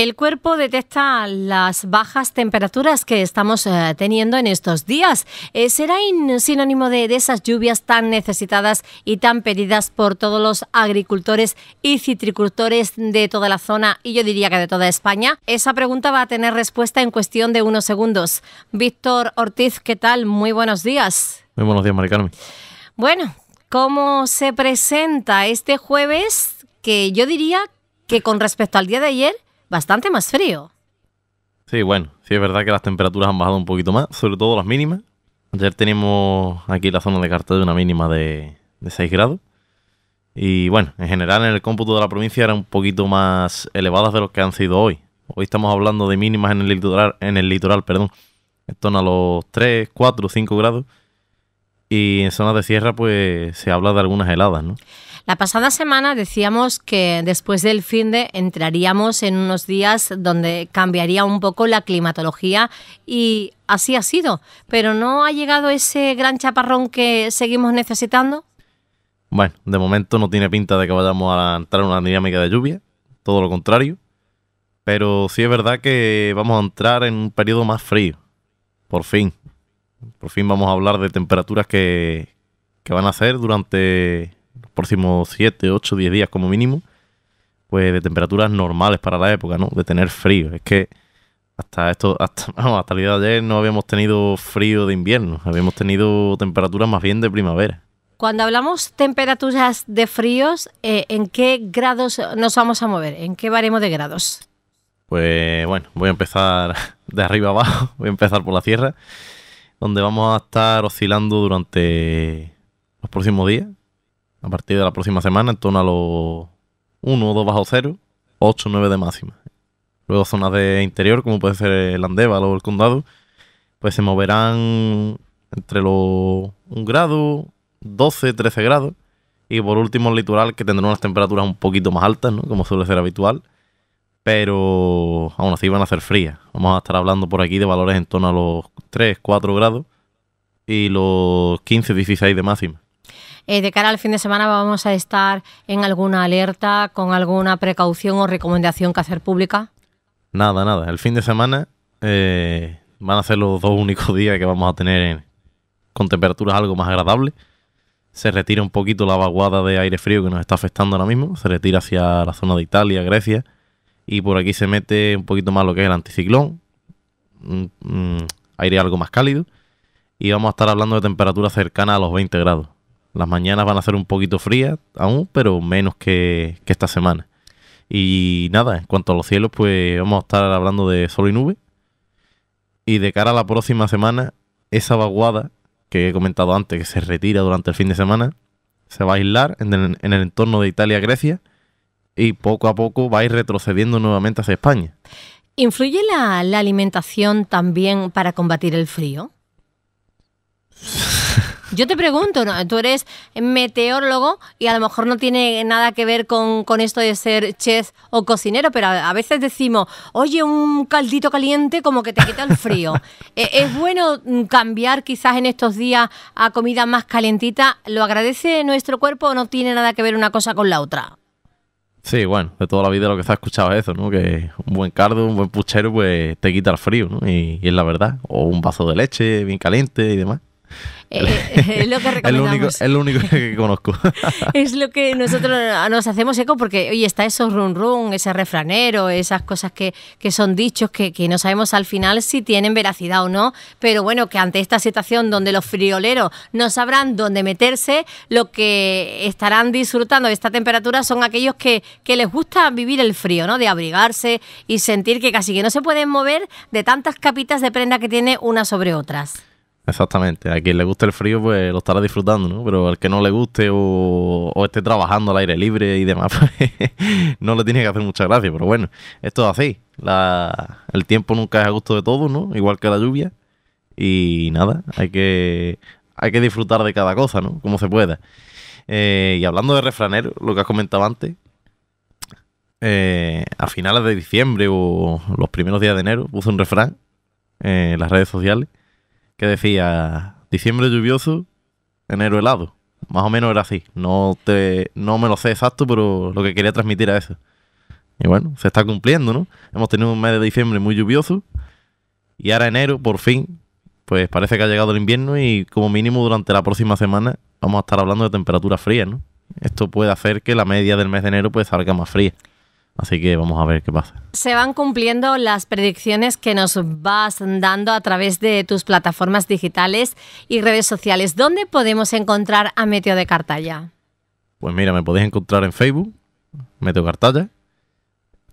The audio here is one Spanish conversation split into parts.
El cuerpo detecta las bajas temperaturas que estamos eh, teniendo en estos días. Eh, ¿Será sinónimo de, esas lluvias tan necesitadas y tan pedidas por todos los agricultores y citricultores de toda la zona y yo diría que de toda España? Esa pregunta va a tener respuesta en cuestión de unos segundos. Víctor Ortiz, ¿qué tal? Muy buenos días. Muy buenos días, Maricarmen. Bueno, ¿cómo se presenta este jueves? Que yo diría que con respecto al día de ayer bastante más frío. Sí, bueno, sí es verdad que las temperaturas han bajado un poquito más, sobre todo las mínimas. Ayer teníamos aquí la zona de de una mínima de, 6 grados. Y bueno, en general en el cómputo de la provincia eran un poquito más elevadas de lo que han sido hoy. Hoy estamos hablando de mínimas en el litoral, en el litoral, perdón, en torno a los 3, 4, 5 grados. Y en zonas de sierra pues se habla de algunas heladas, ¿no? La pasada semana decíamos que después del fin de entraríamos en unos días donde cambiaría un poco la climatología y así ha sido. Pero ¿no ha llegado ese gran chaparrón que seguimos necesitando? Bueno, de momento no tiene pinta de que vayamos a entrar en una dinámica de lluvia, todo lo contrario. Pero sí es verdad que vamos a entrar en un periodo más frío, por fin. Por fin vamos a hablar de temperaturas que, que van a ser durante los próximos 7, 8, 10 días como mínimo, pues de temperaturas normales para la época, ¿no? De tener frío. Es que hasta esto, hasta, hasta el día de ayer no habíamos tenido frío de invierno, habíamos tenido temperaturas más bien de primavera. Cuando hablamos temperaturas de fríos, eh, ¿en qué grados nos vamos a mover? ¿En qué baremo de grados? Pues bueno, voy a empezar de arriba abajo, voy a empezar por la sierra, donde vamos a estar oscilando durante los próximos días a partir de la próxima semana en torno a los 1 o 2 bajo 0 8 o 9 de máxima. Luego zonas de interior, como puede ser el Andévalo o el Condado, pues se moverán entre los 1 grado, 12, 13 grados. Y por último el litoral, que tendrá unas temperaturas un poquito más altas, ¿no? como suele ser habitual. Pero aún así van a ser frías. Vamos a estar hablando por aquí de valores en torno a los 3, 4 grados y los 15, 16 de máxima. Eh, de cara al fin de semana vamos a estar en alguna alerta, con alguna precaución o recomendación que hacer pública? Nada, nada. El fin de semana eh, van a ser los dos únicos días que vamos a tener con temperaturas algo más agradables. Se retira un poquito la vaguada de aire frío que nos está afectando ahora mismo. Se retira hacia la zona de Italia, Grecia. Y por aquí se mete un poquito más lo que es el anticiclón. Mm, mm, aire algo más cálido. Y vamos a estar hablando de temperaturas cercanas a los 20 grados. Las mañanas van a ser un poquito frías aún, pero menos que, esta semana. Y nada, en cuanto a los cielos, pues vamos a estar hablando de sol y nube. Y de cara a la próxima semana, esa vaguada que he comentado antes, que se retira durante el fin de semana, se va a aislar en el, entorno de Italia-Grecia y poco a poco va a ir retrocediendo nuevamente hacia España. ¿Influye la, la alimentación también para combatir el frío? Yo te pregunto, tú eres meteorólogo y a lo mejor no tiene nada que ver con, esto de ser chef o cocinero, pero a, veces decimos, oye, un caldito caliente como que te quita el frío. ¿E-, ¿Es bueno mm, cambiar quizás en estos días a comida más calentita? ¿Lo agradece nuestro cuerpo o no tiene nada que ver una cosa con la otra? Sí, bueno, de toda la vida lo que se ha escuchado es eso, ¿no? Que un buen caldo, un buen puchero, pues te quita el frío, ¿no? y es la verdad. O un vaso de leche bien caliente y demás. Eh, es lo que el, único, que conozco. es lo que nosotros nos hacemos eco porque, oye, está esos run run, ese refranero, esas cosas que, que son dichos que, no sabemos al final si tienen veracidad o no. Pero bueno, que ante esta situación donde los frioleros no sabrán dónde meterse, lo que estarán disfrutando de esta temperatura son aquellos que, que les gusta vivir el frío, ¿no? De abrigarse y sentir que casi que no se pueden mover de tantas capitas de prenda que tiene unas sobre otras. Exactamente. A quien le guste el frío, pues lo estará disfrutando, ¿no? Pero al que no le guste o, esté trabajando al aire libre y demás, pues, no le tiene que hacer mucha gracia. Pero bueno, esto es así. La, el tiempo nunca es a gusto de todo ¿no? Igual que la lluvia. Y nada, hay que, hay que disfrutar de cada cosa, ¿no? Como se pueda. Eh, y hablando de refranero, lo que has comentado antes, eh, a finales de diciembre o los primeros días de enero puse un refrán en las redes sociales que decía diciembre lluvioso, enero helado. Más o menos era así. No, te, no me lo sé exacto, pero lo que quería transmitir era eso. Y bueno, se está cumpliendo, ¿no? Hemos tenido un mes de diciembre muy lluvioso y ahora enero, por fin, pues parece que ha llegado el invierno y como mínimo durante la próxima semana vamos a estar hablando de temperaturas frías, ¿no? Esto puede hacer que la media del mes de enero pues salga más fría. Así que vamos a ver qué pasa. Se van cumpliendo las predicciones que nos vas dando a través de tus plataformas digitales y redes sociales. ¿Dónde podemos encontrar a Meteo de Cartalla? Pues mira, me podéis encontrar en Facebook, Meteo Cartalla,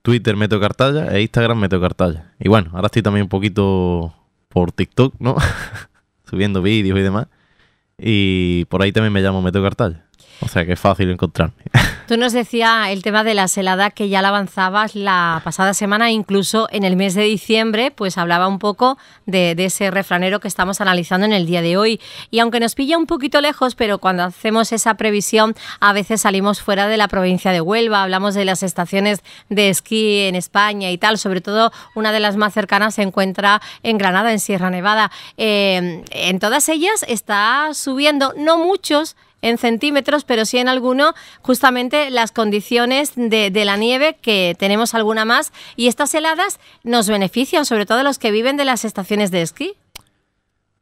Twitter Meteo Cartalla e Instagram Meteo Cartalla. Y bueno, ahora estoy también un poquito por TikTok, ¿no? Subiendo vídeos y demás. Y por ahí también me llamo Meteo Cartalla. O sea que es fácil encontrarme. Tú nos decía el tema de la helada que ya la avanzabas la pasada semana, e incluso en el mes de diciembre, pues hablaba un poco de, ese refranero que estamos analizando en el día de hoy. Y aunque nos pilla un poquito lejos, pero cuando hacemos esa previsión, a veces salimos fuera de la provincia de Huelva, hablamos de las estaciones de esquí en España y tal, sobre todo una de las más cercanas se encuentra en Granada, en Sierra Nevada. Eh, en todas ellas está subiendo, no muchos, en centímetros, pero sí en alguno, justamente las condiciones de, la nieve, que tenemos alguna más, y estas heladas nos benefician, sobre todo los que viven de las estaciones de esquí.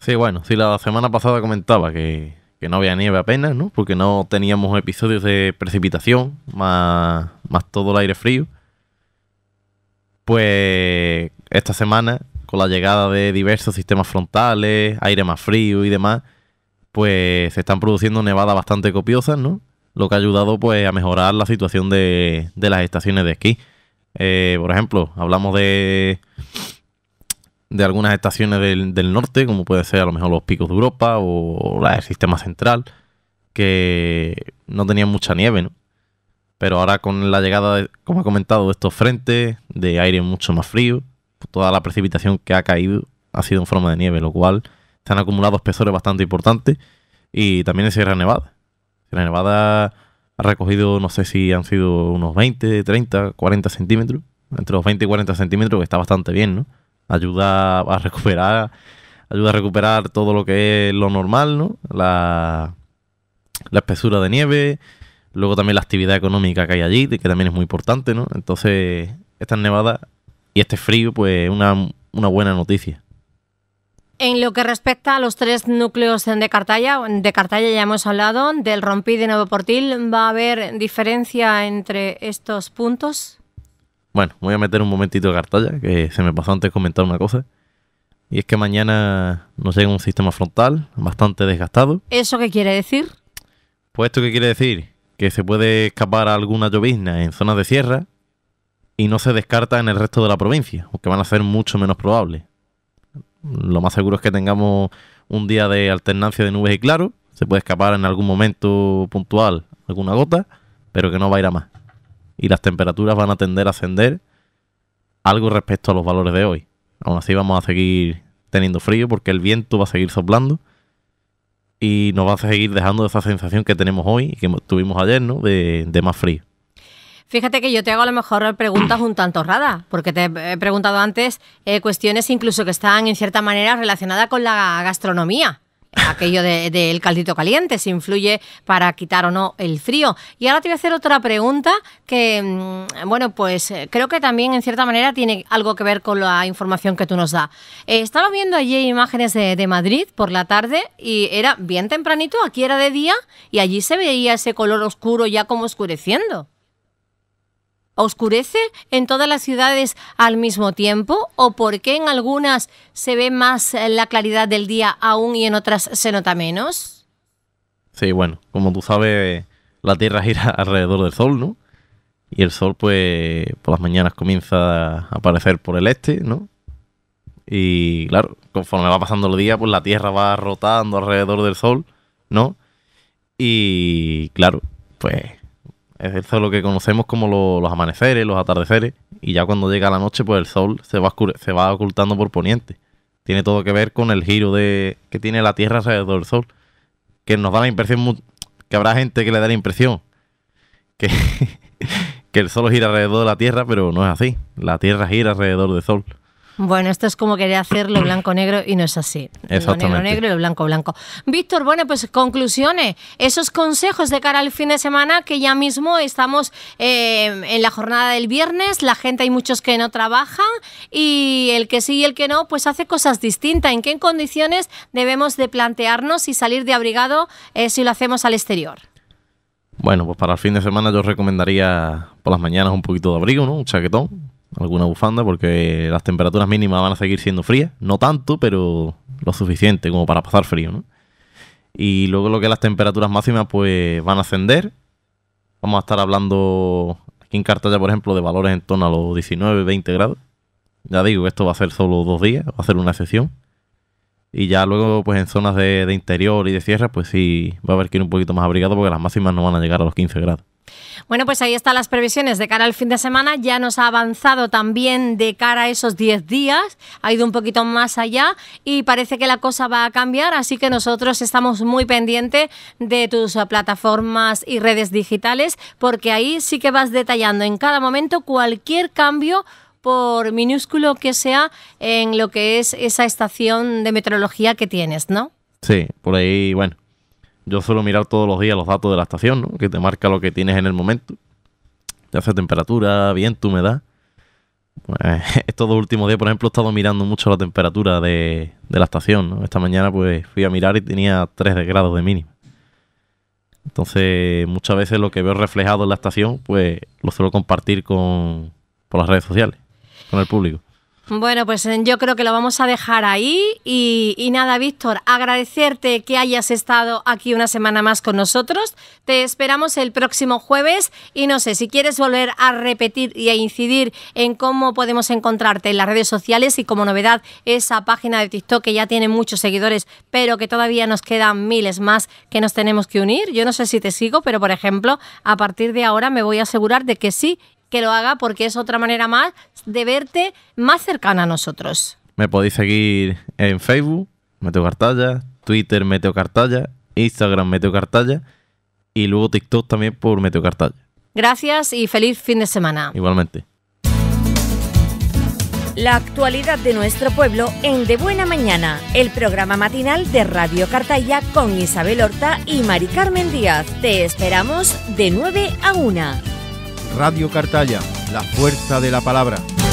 Sí, bueno, sí, la semana pasada comentaba que, no había nieve apenas, ¿no? Porque no teníamos episodios de precipitación, más todo el aire frío. Pues esta semana, con la llegada de diversos sistemas frontales, aire más frío y demás, pues se están produciendo nevadas bastante copiosas, ¿no? Lo que ha ayudado pues a mejorar la situación de, de las estaciones de esquí. Eh, por ejemplo, hablamos de, de algunas estaciones del, norte, como puede ser a lo mejor los picos de Europa o, el sistema central, que no tenían mucha nieve, ¿no? Pero ahora con la llegada, como he comentado, de estos frentes, de aire mucho más frío, toda la precipitación que ha caído ha sido en forma de nieve, lo cual se han acumulado espesores bastante importantes. Y también en Sierra Nevada. Sierra Nevada ha recogido, no sé si han sido unos 20, 30, 40 centímetros. Entre los 20 y 40 centímetros, que está bastante bien, ¿no? Ayuda a recuperar, ayuda a recuperar todo lo que es lo normal, ¿no? La, la espesura de nieve, luego también la actividad económica que hay allí, que también es muy importante, ¿no? Entonces, esta Nevada y este frío, pues una, una buena noticia. En lo que respecta a los tres núcleos de Cartaya, de Cartaya ya hemos hablado, del Rompí de Nuevo Portil, ¿va a haber diferencia entre estos puntos? Bueno, voy a meter un momentito de Cartaya, que se me pasó antes comentar una cosa. Y es que mañana nos llega un sistema frontal bastante desgastado. ¿Eso qué quiere decir? Pues esto qué quiere decir, que se puede escapar alguna llovizna en zonas de sierra y no se descarta en el resto de la provincia, porque van a ser mucho menos probables. Lo más seguro es que tengamos un día de alternancia de nubes y claro. Se puede escapar en algún momento puntual alguna gota, pero que no va a ir a más. Y las temperaturas van a tender a ascender algo respecto a los valores de hoy. Aún así vamos a seguir teniendo frío porque el viento va a seguir soplando y nos va a seguir dejando esa sensación que tenemos hoy y que tuvimos ayer, ¿no? de más frío. Fíjate que yo te hago a lo mejor preguntas un tanto raras, porque te he preguntado antes eh, cuestiones incluso que están en cierta manera relacionadas con la gastronomía. Aquello del de, el caldito caliente, si influye para quitar o no el frío. Y ahora te voy a hacer otra pregunta que, mm, bueno, pues eh, creo que también en cierta manera tiene algo que ver con la información que tú nos das. Eh, estaba viendo allí imágenes de, de Madrid por la tarde y era bien tempranito, aquí era de día y allí se veía ese color oscuro ya como oscureciendo. ¿Oscurece en todas las ciudades al mismo tiempo? ¿O por qué en algunas se ve más eh, la claridad del día aún y en otras se nota menos? Sí, bueno, como tú sabes, la Tierra gira alrededor del Sol, ¿no? Y el Sol, pues, por las mañanas comienza a aparecer por el este, ¿no? Y claro, conforme va pasando el día, pues la Tierra va rotando alrededor del Sol, ¿no? Y claro, pues eso es lo que conocemos como los amaneceres, los atardeceres. Y ya cuando llega la noche, pues el sol se va, se va ocultando por poniente. Tiene todo que ver con el giro de, que tiene la Tierra alrededor del sol. Que nos da la impresión, que habrá gente que le da la impresión que, que el sol gira alrededor de la Tierra, pero no es así. La Tierra gira alrededor del sol. Bueno, esto es como querer lo blanco-negro y no es así. Exactamente. Lo negro-negro y lo blanco-blanco. Víctor, bueno, pues conclusiones, esos consejos de cara al fin de semana que ya mismo estamos eh, en la jornada del viernes, la gente hay muchos que no trabajan y el que sí y el que no, pues hace cosas distintas. ¿En qué condiciones debemos de plantearnos y salir de abrigado eh, si lo hacemos al exterior? Bueno, pues para el fin de semana yo recomendaría por las mañanas un poquito de abrigo, ¿no? Un chaquetón, alguna bufanda porque las temperaturas mínimas van a seguir siendo frías, no tanto, pero lo suficiente como para pasar frío, ¿no? Y luego lo que las temperaturas máximas pues van a ascender. Vamos a estar hablando aquí en Cartaya, por ejemplo, de valores en torno a los 19, 20 grados. Ya digo que esto va a ser solo dos días, va a ser una sesión. Y ya luego, pues en zonas de, de interior y de sierra, pues sí, va a haber que ir un poquito más abrigado porque las máximas no van a llegar a los 15 grados. Bueno, pues ahí están las previsiones de cara al fin de semana. Ya nos ha avanzado también de cara a esos 10 días, ha ido un poquito más allá y parece que la cosa va a cambiar, así que nosotros estamos muy pendientes de tus plataformas y redes digitales porque ahí sí que vas detallando en cada momento cualquier cambio por minúsculo que sea en lo que es esa estación de meteorología que tienes, ¿no? Sí, por ahí, bueno, yo suelo mirar todos los días los datos de la estación, ¿no? que te marca lo que tienes en el momento. Ya sea temperatura, viento, humedad. Pues, estos dos últimos días, por ejemplo, he estado mirando mucho la temperatura de, la estación. Esta mañana pues fui a mirar y tenía 3 grados de mínimo. Entonces, muchas veces lo que veo reflejado en la estación, pues lo suelo compartir con, por las redes sociales, con el público. Bueno, pues eh, yo creo que lo vamos a dejar ahí. Y, nada, Víctor, agradecerte que hayas estado aquí una semana más con nosotros. Te esperamos el próximo jueves y no sé, si quieres volver a repetir y a incidir en cómo podemos encontrarte en las redes sociales y como novedad esa página de TikTok que ya tiene muchos seguidores, pero que todavía nos quedan miles más que nos tenemos que unir. Yo no sé si te sigo, pero por ejemplo, a partir de ahora me voy a asegurar de que sí que lo haga porque es otra manera más de verte más cercana a nosotros. Me podéis seguir en Facebook, Meteo Cartalla, Twitter, Meteo Cartalla, Instagram, Meteo Cartalla y luego TikTok también por Meteo Cartalla. Gracias y feliz fin de semana. Igualmente. La actualidad de nuestro pueblo en De Buena Mañana, el programa matinal de Radio Cartalla con Isabel Horta y Mari Carmen Díaz. Te esperamos de 9 a 1. Radio Cartalla, la fuerza de la palabra.